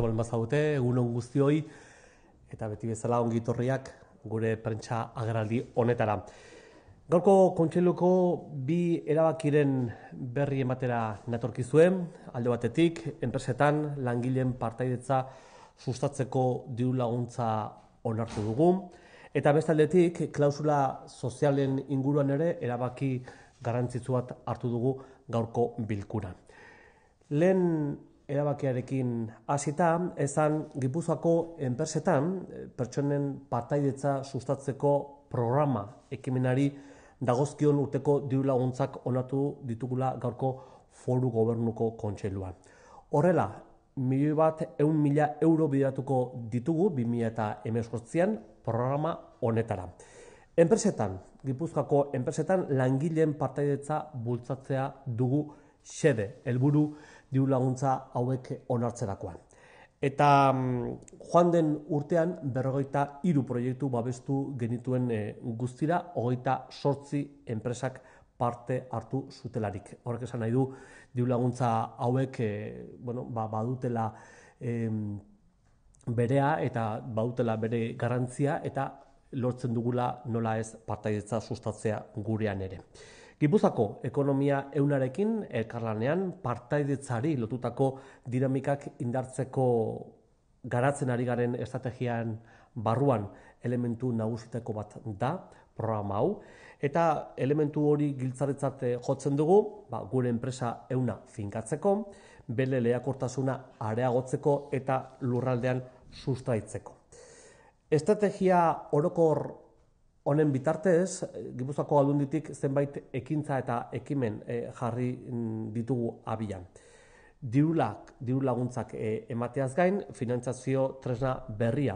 zabalen egunon egun guztioi, eta beti bezala ongi torriak gure prentsa agerraldi honetara. Gaurko kontseiluko bi erabakiren berri ematera natorkizuen, alde batetik, enpresetan langileen partaidetza sustatzeko diru laguntza onartu dugu, eta bestaldetik klausula sozialen inguruan ere erabaki garrantzitsu bat hartu dugu gaurko bilkuna. Lehen erabakiarekin hasita, ezan Gipuzkoako enpresetan eh, pertsonen partaidetza sustatzeko programa ekimenari dagozkion urteko diru laguntzak onatu ditugula gaurko foru gobernuko kontseiluan. Horrela, milioi bat eun mila euro bidatuko ditugu 2000 eta programa honetara. Enpresetan, Gipuzkoako enpresetan langileen partaidetza bultzatzea dugu xede, helburu diru laguntza hauek onartzerakoan. Eta mm, joan den urtean berrogeita iru proiektu babestu genituen eh, guztira, hogeita sortzi enpresak parte hartu zutelarik. Horrek esan nahi du, diru laguntza hauek eh, ba, badutela berea eta badutela bere garantzia eta lortzen dugula nola ez partaietza sustatzea gurean ere. Gipuzako ekonomia eunarekin eh, elkarlanean partaidetzari lotutako dinamikak indartzeko garatzen ari garen estrategian barruan elementu nagusiteko bat da, programa hau, eta elementu hori giltzaretzat eh, jotzen dugu, ba, gure enpresa euna finkatzeko, bele leakortasuna areagotzeko eta lurraldean sustraitzeko. Estrategia orokor Honen bitartez, Gipuzkoako aldunditik zenbait ekintza eta ekimen eh, jarri mm, ditugu abian. Diulak, diur laguntzak eh, emateaz gain, finantzazio tresna berria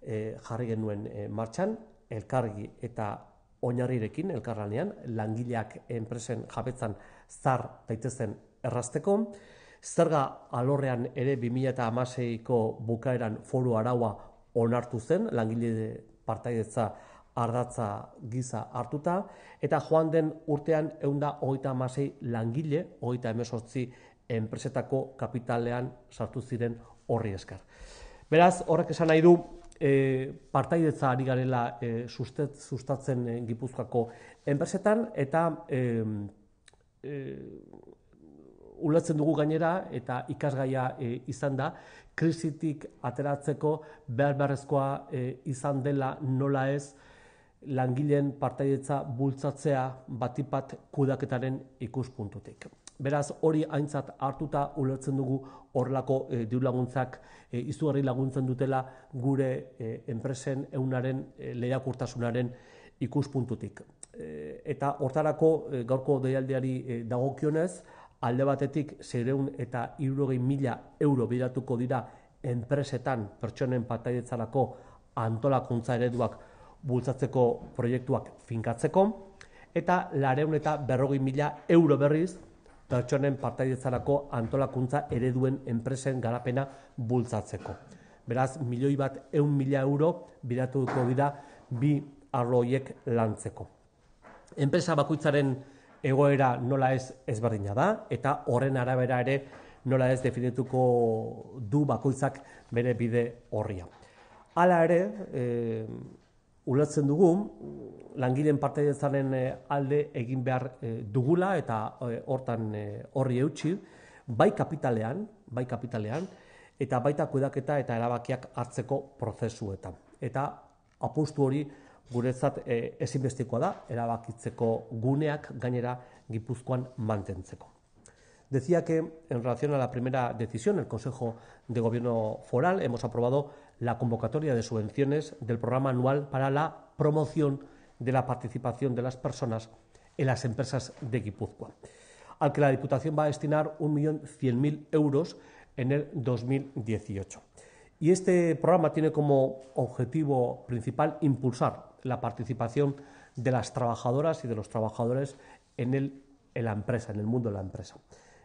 eh, jarri genuen e, martxan, elkargi eta oinarrirekin elkarranean langileak enpresen jabetzan zar daitezen errazteko. Zerga alorrean ere 2016ko bukaeran foru araua onartu zen langile partaidetza ardatza giza hartuta, eta joan den urtean eunda hogeita amasei langile, hogeita emesortzi enpresetako kapitalean sartu ziren horri eskar. Beraz, horrek esan nahi du, eh, partaidetza ari garela eh, sustatzen eh, gipuzkako enpresetan, eta ulatzen dugu gainera eta ikasgaia izan da, krisitik ateratzeko behar beharrezkoa izan dela nola ez, langileen partaidetza bultzatzea batipat kudaketaren ikuspuntutik. Beraz, hori aintzat hartuta ulertzen dugu horlako e, eh, eh, izugarri laguntzen dutela gure eh, enpresen eunaren e, lehiakurtasunaren ikuspuntutik. eta hortarako gaurko deialdeari dagokionez, alde batetik zereun eta irurogei mila euro bidatuko dira enpresetan pertsonen partaidetzarako antolakuntza ereduak bultzatzeko proiektuak finkatzeko, eta lareun eta berrogin mila euro berriz pertsonen partaidetzarako antolakuntza ereduen enpresen garapena bultzatzeko. Beraz, milioi bat eun mila euro bidatu duko bida bi arloiek lantzeko. Enpresa bakoitzaren egoera nola ez ezberdina da, eta horren arabera ere nola ez definituko du bakoitzak bere bide horria. Hala ere, eh, ulertzen dugu langileen parte dezaren eh, alde egin behar eh, dugula eta eh, hortan horri eutsi bai kapitalean, bai kapitalean eta baita kudeaketa eta erabakiak hartzeko prozesuetan. Eta apostu hori guretzat ezinbestekoa da erabakitzeko guneak gainera Gipuzkoan mantentzeko. Decía que, en relación a la primera decisión, el Consejo de Gobierno Foral, hemos aprobado la convocatoria de subvenciones del programa anual para la promoción de la participación de las personas en las empresas de Guipúzcoa, al que la Diputación va a destinar 1.100.000 euros en el 2018. Y este programa tiene como objetivo principal impulsar la participación de las trabajadoras y de los trabajadores en, el, en la empresa, en el mundo de la empresa.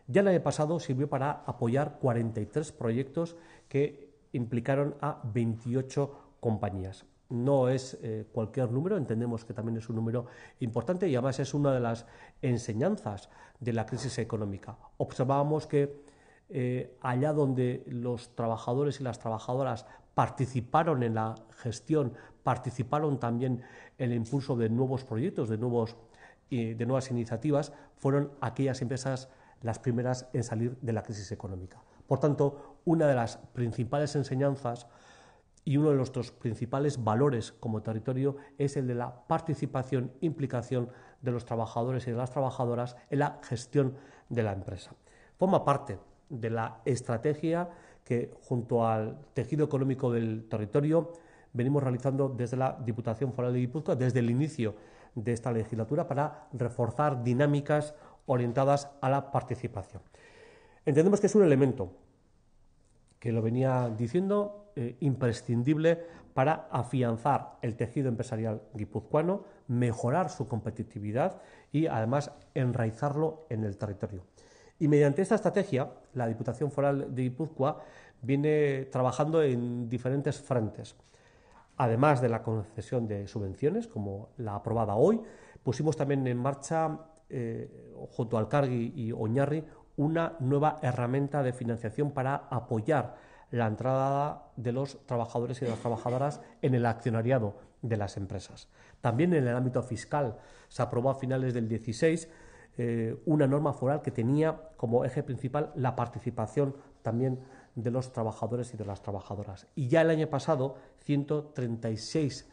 Ya el año pasado sirvió para apoyar 43 proyectos que implicaron a 28 compañías. No es eh, cualquier número, entendemos que también es un número importante y además es una de las enseñanzas de la crisis económica. Observábamos que eh, allá donde los trabajadores y las trabajadoras participaron en la gestión, participaron también en el impulso de nuevos proyectos, de eh, nuevas iniciativas, fueron aquellas empresas las primeras en salir de la crisis económica. Por tanto, una de las principales enseñanzas y uno de nuestros principales valores como territorio es el de la participación, implicación de los trabajadores y de las trabajadoras en la gestión de la empresa. Forma parte de la estrategia que junto al tejido económico del territorio venimos realizando desde la Diputación Foral de Guipúzcoa desde el inicio de esta legislatura para reforzar dinámicas orientadas a la participación. Entendemos que es un elemento que lo venía diciendo, eh, imprescindible para afianzar el tejido empresarial guipuzcoano, mejorar su competitividad y además enraizarlo en el territorio. Y mediante esta estrategia, la Diputación Foral de Guipúzcoa viene trabajando en diferentes frentes. Además de la concesión de subvenciones, como la aprobada hoy, pusimos también en marcha, eh, junto al Cargui y Oñarri, una nueva herramienta de financiación para apoyar la entrada de los trabajadores y de las trabajadoras en el accionariado de las empresas. También en el ámbito fiscal se aprobó a finales del 16 eh, una norma foral que tenía como eje principal la participación también de los trabajadores y de las trabajadoras. Y ya el año pasado, 136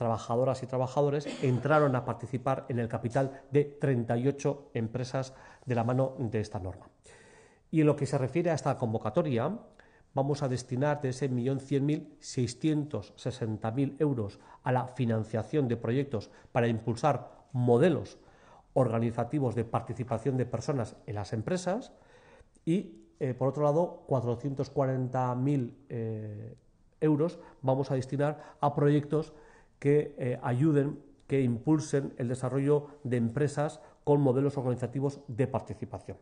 trabajadoras y trabajadores entraron a participar en el capital de 38 empresas de la mano de esta norma. Y en lo que se refiere a esta convocatoria, vamos a destinar de ese 1.100.000, mil euros a la financiación de proyectos para impulsar modelos organizativos de participación de personas en las empresas y, eh, por otro lado, 440.000 mil eh, euros vamos a destinar a proyectos que eh, ayuden, que impulsen el desarrollo de empresas con modelos organizativos de participación.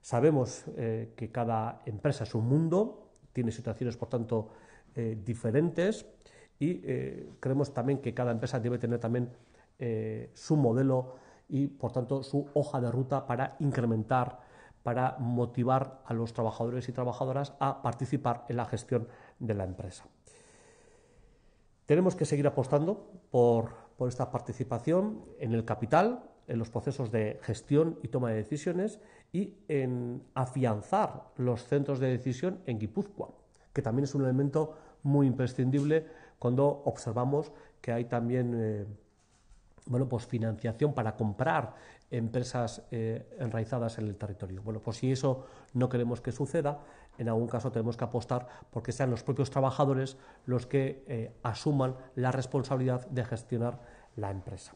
Sabemos eh, que cada empresa es un mundo, tiene situaciones, por tanto, eh, diferentes y creemos también que cada empresa debe tener también su modelo y, por tanto, su hoja de ruta para incrementar para motivar a los trabajadores y trabajadoras a participar en la gestión de la empresa. Tenemos que seguir apostando por, esta participación en el capital, en los procesos de gestión y toma de decisiones y en afianzar los centros de decisión en Guipúzcoa, que también es un elemento muy imprescindible cuando observamos que hay también eh, bueno, pues financiación para comprar empresas eh, enraizadas en el territorio. Bueno, pues si eso no queremos que suceda, en algún caso tenemos que apostar porque sean los propios trabajadores los que eh, asuman la responsabilidad de gestionar la empresa.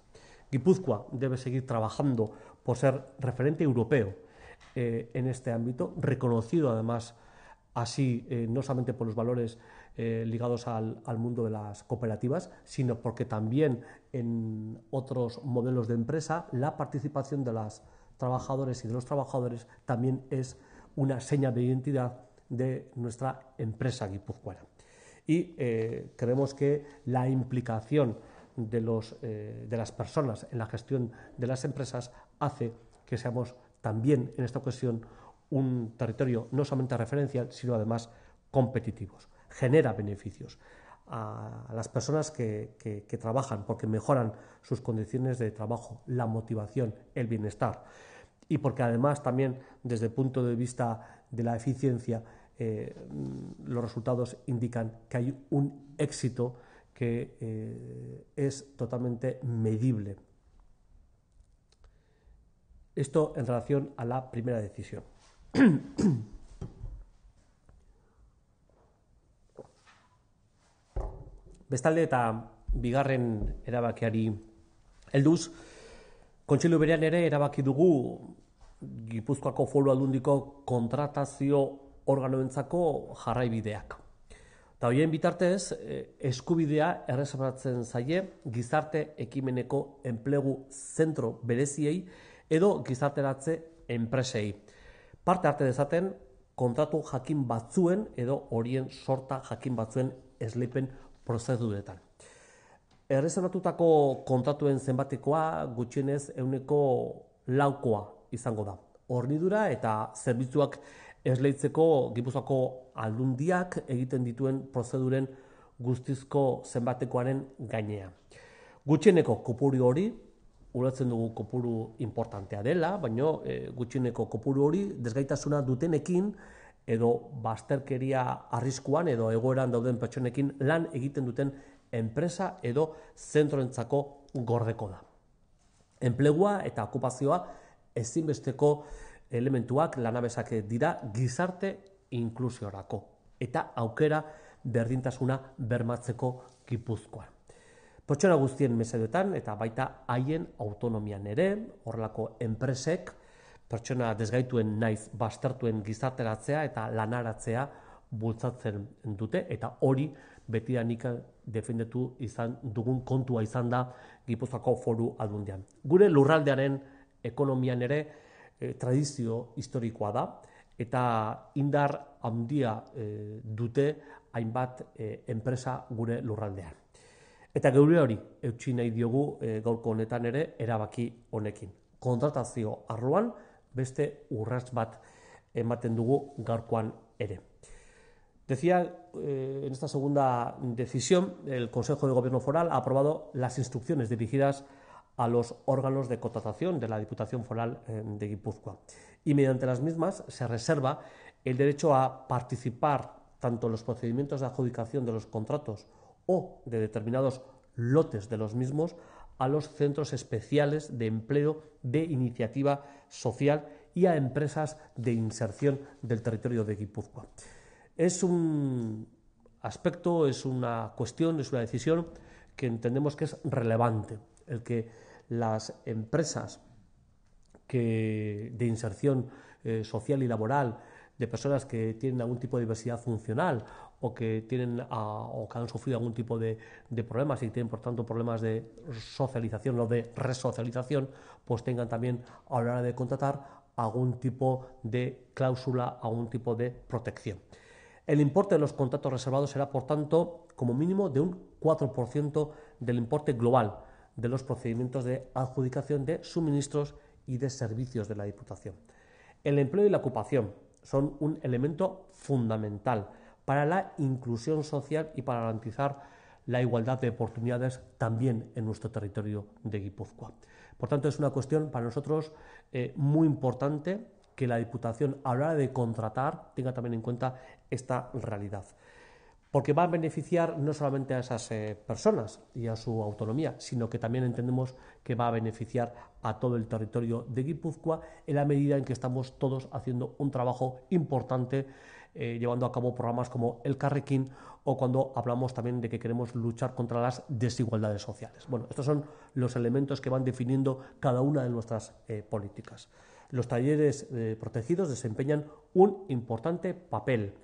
Guipúzcoa debe seguir trabajando por ser referente europeo eh, en este ámbito, reconocido además así eh, no solamente por los valores ligados al, al, mundo de las cooperativas, sino porque también en otros modelos de empresa la participación de las trabajadores y de los trabajadores también es una seña de identidad de nuestra empresa guipuzcoana. Y eh, creemos que la implicación eh, de, las personas en la gestión de las empresas hace que seamos también en esta ocasión un territorio no solamente referencial, sino además competitivos. Genera beneficios a las personas que trabajan porque mejoran sus condiciones de trabajo, la motivación, el bienestar y porque además también desde el punto de vista de la eficiencia eh, los resultados indican que hay un éxito que eh, es totalmente medible. Esto en relación a la primera decisión. Bestalde eta bigarren erabakiari helduz, Kontxilio berean ere erabaki dugu Gipuzkoako foru aldundiko kontratazio organoentzako jarraibideak. Eta horien bitartez, eh, eskubidea errezabatzen zaie gizarte ekimeneko enplegu zentro bereziei edo gizarteratze enpresei. Parte arte dezaten, kontratu jakin batzuen edo horien sorta jakin batzuen prozesu prozeduretan. Erresonatutako kontratuen zenbatekoa gutxienez euneko laukoa izango da. Hornidura eta zerbitzuak esleitzeko Gipuzkoako aldundiak egiten dituen prozeduren guztizko zenbatekoaren gainea. Gutxieneko kopuru hori, uratzen dugu kopuru importantea dela, baina e, gutxieneko kopuru hori desgaitasuna dutenekin edo bazterkeria arriskuan edo egoeran dauden pertsonekin lan egiten duten enpresa edo zentroentzako gordeko da. Enplegua eta okupazioa ezinbesteko elementuak lanabesak dira gizarte inklusiorako eta aukera berdintasuna bermatzeko kipuzkoa. Potxera guztien mesedetan eta baita haien autonomian ere, horrelako enpresek, pertsona desgaituen naiz bastertuen gizarteratzea eta lanaratzea bultzatzen dute eta hori nik defendetu izan dugun kontua izan da Gipuzkoako foru aldundean. Gure lurraldearen ekonomian ere eh, tradizio historikoa da eta indar handia eh, dute hainbat eh, enpresa gure lurraldean. Eta geure hori eutsi nahi diogu gaurko honetan ere erabaki honekin. Kontratazio arruan beste urrats bat ematen dugu gaurkoan ere. Decía, eh, en esta segunda decisión, el Consejo de Gobierno Foral ha aprobado las instrucciones dirigidas a los órganos de contratación de la Diputación Foral eh, de Guipúzcoa. Y mediante las mismas se reserva el derecho a participar tanto en los procedimientos de adjudicación de los contratos o de determinados lotes de los mismos a los centros especiales de empleo de iniciativa social y a empresas de inserción del territorio de Guipúzcoa. Es un aspecto, es una cuestión, es una decisión que entendemos que es relevante, el que las empresas de inserción eh, social y laboral de personas que tienen algún tipo de diversidad funcional o que tienen ah, o que han sufrido algún tipo de, de, problemas y tienen por tanto problemas de socialización o de resocialización, pues tengan también a la hora de contratar algún tipo de cláusula, algún tipo de protección. El importe de los contratos reservados será, por tanto, como mínimo de un 4% del importe global de los procedimientos de adjudicación de suministros y de servicios de la Diputación. El empleo y la ocupación son un elemento fundamental para la inclusión social y para garantizar la igualdad de oportunidades también en nuestro territorio de Guipúzcoa. Por tanto, es una cuestión para nosotros eh, muy importante que la Diputación, a la hora de contratar, tenga también en cuenta esta realidad. Porque va a beneficiar no solamente a esas eh, personas y a su autonomía, sino que también entendemos que va a beneficiar a todo el territorio de Guipúzcoa en la medida en que estamos todos haciendo un trabajo importante, eh, llevando a cabo programas como el Carrequín o cuando hablamos también de que queremos luchar contra las desigualdades sociales. Bueno, estos son los elementos que van definiendo cada una de nuestras eh, políticas. Los talleres protegidos desempeñan un importante papel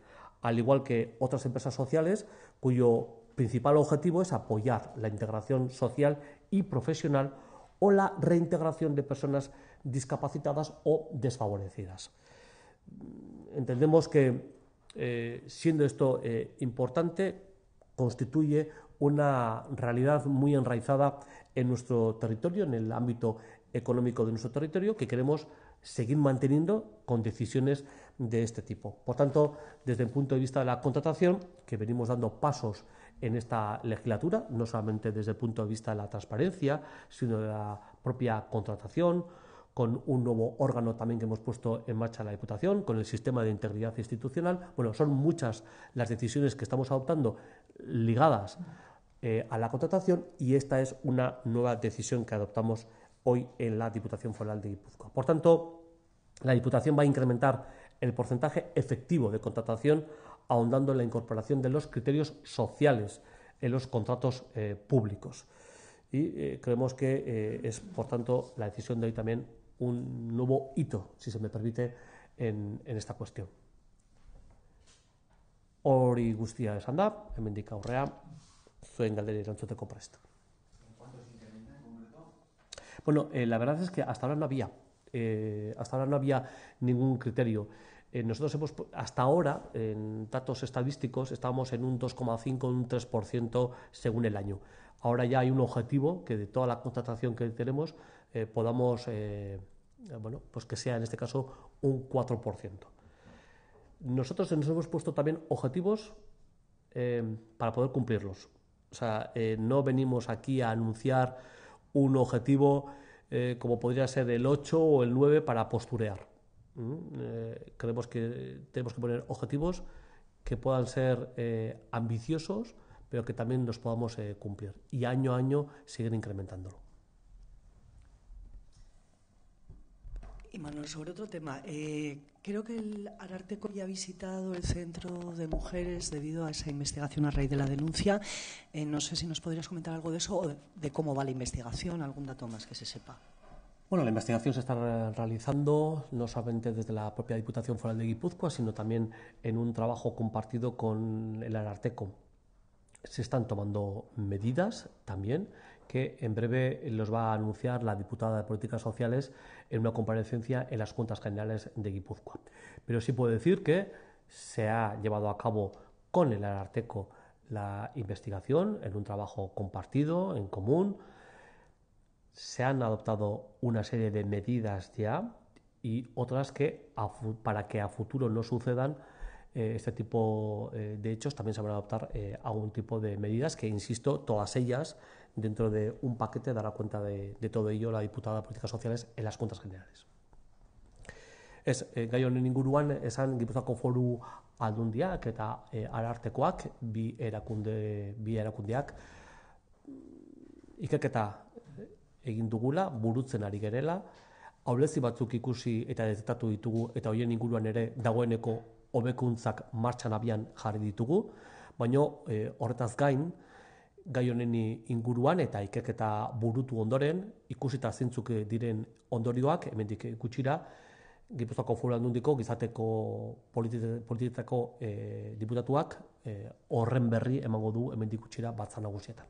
al igual que otras empresas sociales cuyo principal objetivo es apoyar la integración social y profesional o la reintegración de personas discapacitadas o desfavorecidas. Entendemos que, eh, siendo esto eh, importante, constituye una realidad muy enraizada en nuestro territorio, en el ámbito económico de nuestro territorio, que queremos seguir manteniendo con decisiones de este tipo. Por tanto, desde el punto de vista de la contratación, que venimos dando pasos en esta legislatura, no solamente desde el punto de vista de la transparencia, sino de la propia contratación, con un nuevo órgano también que hemos puesto en marcha la Diputación, con el sistema de integridad institucional. Bueno, son muchas las decisiones que estamos adoptando ligadas eh, a la contratación y esta es una nueva decisión que adoptamos hoy en la Diputación Foral de Guipúzcoa. Por tanto, la Diputación va a incrementar el porcentaje efectivo de contratación, ahondando en la incorporación de los criterios sociales en los contratos eh, públicos. Y eh, creemos que eh, es, por tanto, la decisión de hoy también un nuevo hito, si se me permite, en, en esta cuestión. Hori guztia esan da, aurrea, zuen erantzuteko prest. Bueno, la verdad es que hasta ahora no había, hasta ahora no había ningún criterio. Eh, nosotros hemos, hasta ahora, en datos estadísticos, estábamos en un 2,5, un 3% según el año. Ahora ya hay un objetivo que de toda la contratación que tenemos eh, podamos, eh, bueno, pues que sea en este caso un 4%. Nosotros nos hemos puesto también objetivos para poder cumplirlos. O sea, no venimos aquí a anunciar un objetivo como podría ser el 8 o el 9 para posturear. Mm, eh, creemos que tenemos que poner objetivos que puedan ser eh, ambiciosos, pero que también los podamos eh, cumplir. Y año a año siguen incrementándolo. Y Manuel, sobre otro tema, creo que el Ararteco ya ha visitado el Centro de Mujeres debido a esa investigación a raíz de la denuncia. no sé si nos podrías comentar algo de eso o de cómo va la investigación, algún dato más que se sepa. Bueno, la investigación se está realizando no solamente desde la propia Diputación Foral de Guipúzcoa, sino también en un trabajo compartido con el Ararteco. Se están tomando medidas también que en breve los va a anunciar la diputada de Políticas Sociales en una comparecencia en las Juntas Generales de Guipúzcoa. Pero sí puedo decir que se ha llevado a cabo con el Ararteco la investigación en un trabajo compartido, en común, se han adoptado una serie de medidas ya y otras que para que a futuro no sucedan eh, este tipo eh, de hechos también se van a adoptar eh, algún tipo de medidas que, insisto, todas ellas dentro de un paquete dará cuenta de, todo ello la diputada de Políticas Sociales en las cuentas Generales. es gai honen inguruan, esan está foru aldundiak eta bi, erakunde, bi egin dugula, burutzen ari gerela, haulezi batzuk ikusi eta detetatu ditugu eta horien inguruan ere dagoeneko hobekuntzak martxan abian jarri ditugu, baina e, horretaz gain, gai honen inguruan eta ikerketa burutu ondoren, ikusita zintzuk diren ondorioak, hemendik gutxira, Gipuzako Foru Aldundiko gizateko politizako e, diputatuak e, horren berri emango du hemendik gutxira batza nagusietan.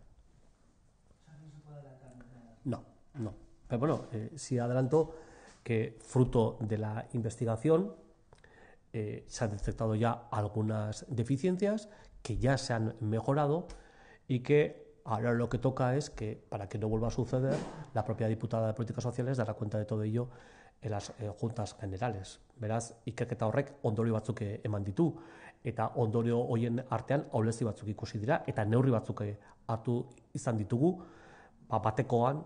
No. Pero bueno, eh, sí adelanto que fruto de la investigación eh, se han detectado ya algunas deficiencias que ya se han mejorado y que ahora lo que toca es que, para que no vuelva a suceder, la propia diputada de Políticas Sociales dará cuenta de todo ello en las eh, juntas generales. que y horrek ondorio batzuk eman ditu eta ondorio en artean aulezi batzuk ikusi dira eta neurri batzuk hartu izan ditugu, ba, batekoan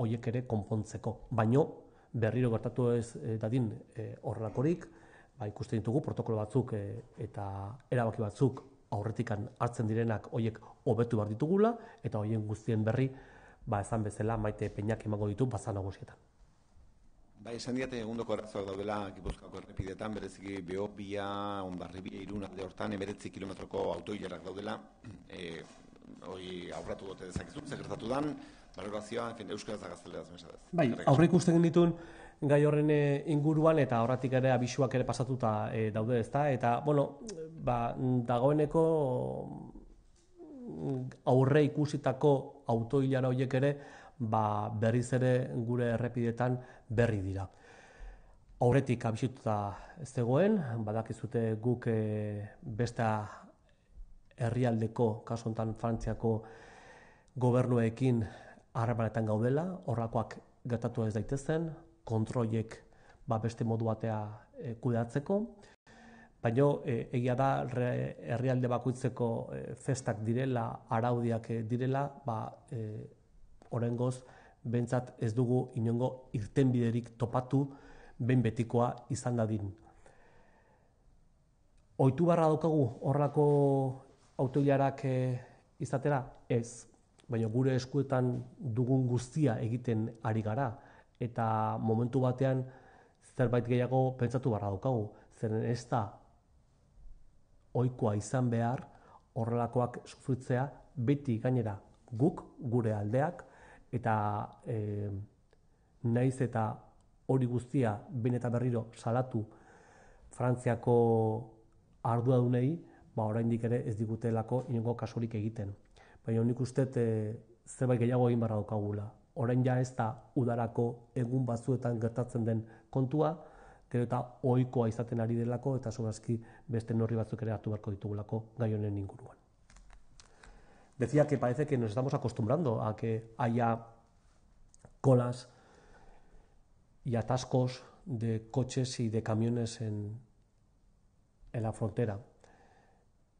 hoiek ere konpontzeko. Baino berriro gertatu ez eh, dadin e, horrelakorik, ba, ikusten ditugu protokolo batzuk eh, eta erabaki batzuk aurretikan hartzen direnak hoiek hobetu behar ditugula eta hoien guztien berri ba, esan bezala maite peinak emango ditu bazan nagusietan. Bai, esan diate egundoko arazoak daudela Gipuzkoako errepidetan, bereziki bia, Onbarribia, Iruna, de hortan, emberetzi kilometroko autoilerak daudela, e, hori aurratu dute dezakizun, zekertatu dan, balorazioa, en fin, euskaraz da gazteleraz Bai, aurre uste genitun, gai horren eh, inguruan eta horratik ere abisuak ere pasatuta e, daude ezta eta bueno ba, dagoeneko mm, aurre ikusitako autoilara horiek ere ba, berriz ere gure errepidetan berri dira aurretik abisituta ez zegoen badakizute guk e, beste herrialdeko, kasu hontan Frantziako gobernuekin harremanetan gaudela, horrakoak gertatu ez daitezen, kontroiek ba beste modu batea e, kudeatzeko. Baina e, egia da herrialde bakoitzeko eh, festak direla, araudiak direla, ba e, orengoz bentsat ez dugu inongo irtenbiderik topatu ben betikoa izan dadin. Oitu barra daukagu horrelako autoilarak eh, izatera? Ez. Baina gure eskuetan dugun guztia egiten ari gara. Eta momentu batean zerbait gehiago pentsatu barra daukagu. Zeren ez da oikoa izan behar horrelakoak sufritzea beti gainera guk gure aldeak eta eh, naiz eta hori guztia eta berriro salatu Frantziako arduadunei dunei, ba, oraindik ere ez digutelako inongo kasurik egiten. Baina onik uste e, zerbait gehiago egin barra daukagula. Orain ja ez da udarako egun batzuetan gertatzen den kontua, gero eta ohikoa izaten ari delako eta sobrazki beste norri batzuk ere hartu beharko ditugulako gai honen inguruan. Decía que parece que nos estamos acostumbrando a que haya colas y atascos de coches y de camiones en, en la frontera.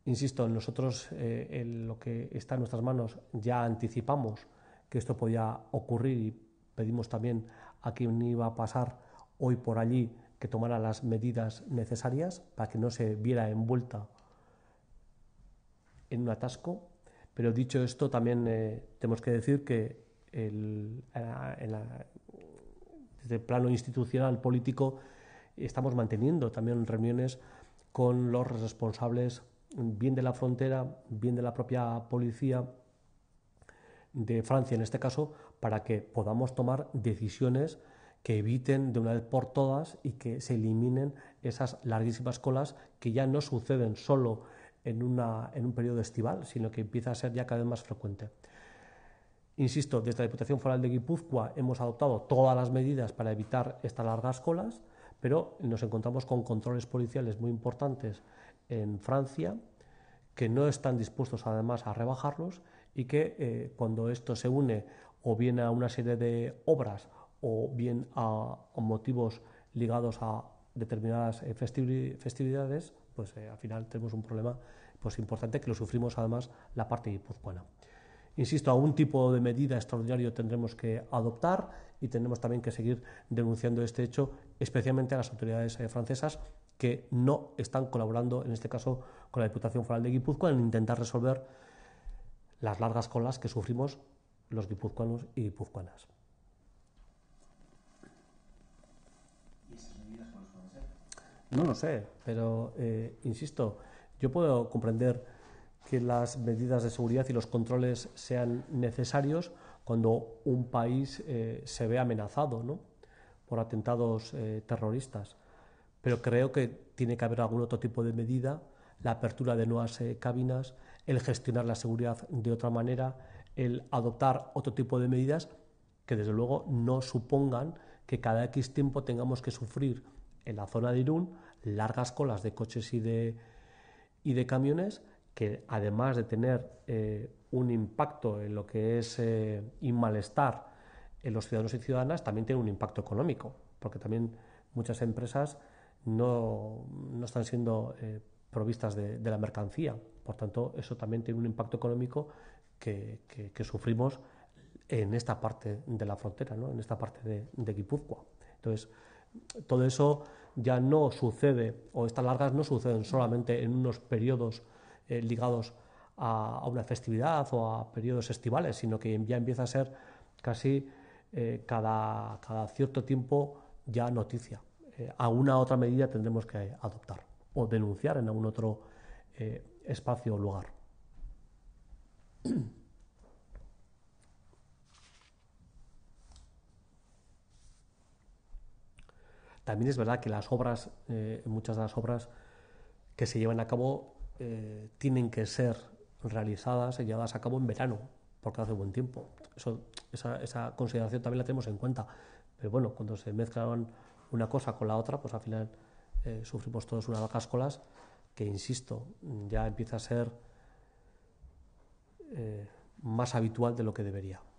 Insisto, nosotros eh, en lo que está en nuestras manos ya anticipamos que esto podía ocurrir y pedimos también a quien iba a pasar hoy por allí que tomara las medidas necesarias para que no se viera envuelta en un atasco. Pero dicho esto, también eh, tenemos que decir que eh, desde el plano institucional político estamos manteniendo también reuniones con los responsables bien de la frontera, bien de la propia policía de Francia en este caso, para que podamos tomar decisiones que eviten de una vez por todas y que se eliminen esas larguísimas colas que ya no suceden solo en, un periodo estival, sino que empieza a ser ya cada vez más frecuente. Insisto, desde la Diputación Foral de Guipúzcoa hemos adoptado todas las medidas para evitar estas largas colas, pero nos encontramos con controles policiales muy importantes en Francia, que no están dispuestos además a rebajarlos y que eh, cuando esto se une o bien a una serie de obras o bien a, motivos ligados a determinadas eh, festividades, pues eh, al final tenemos un problema pues, importante que lo sufrimos además la parte guipuzcoana. Insisto, algún tipo de medida extraordinario tendremos que adoptar y tendremos también que seguir denunciando este hecho, especialmente a las autoridades francesas, que no están colaborando, en este caso, con la Diputación Foral de Guipúzcoa, en intentar resolver las largas colas que sufrimos los guipuzcoanos y guipuzcoanas. No lo sé, pero eh, insisto, yo puedo comprender que las medidas de seguridad y los controles sean necesarios cuando un país eh, se ve amenazado por atentados eh, terroristas pero creo que tiene que haber algún otro tipo de medida, la apertura de nuevas eh, cabinas, el gestionar la seguridad de otra manera, el adoptar otro tipo de medidas que desde luego no supongan que cada X tiempo tengamos que sufrir en la zona de Irún largas colas de coches y de, camiones que además de tener eh, un impacto en lo que es eh, malestar en los ciudadanos y ciudadanas, también tiene un impacto económico, porque también muchas empresas no, están siendo eh, provistas de, la mercancía. Por tanto, eso también tiene un impacto económico que, sufrimos en esta parte de la frontera, ¿no? en esta parte de, Guipúzcoa. Entonces, todo eso ya no sucede, o estas largas no suceden solamente en unos periodos eh, ligados a, una festividad o a periodos estivales, sino que ya empieza a ser casi eh, cada cierto tiempo ya noticia. Eh, a alguna otra medida tendremos que adoptar o denunciar en algún otro eh, espacio o lugar. También es verdad que las obras, eh, muchas de las obras que se llevan a cabo tienen que ser realizadas y llevadas a cabo en verano, porque hace buen tiempo. esa, esa, consideración también la tenemos en cuenta. Pero bueno, cuando se mezclan una cosa con la otra, pues al final eh, sufrimos todos unas vacas colas que, insisto, ya empieza a ser eh, más habitual de lo que debería.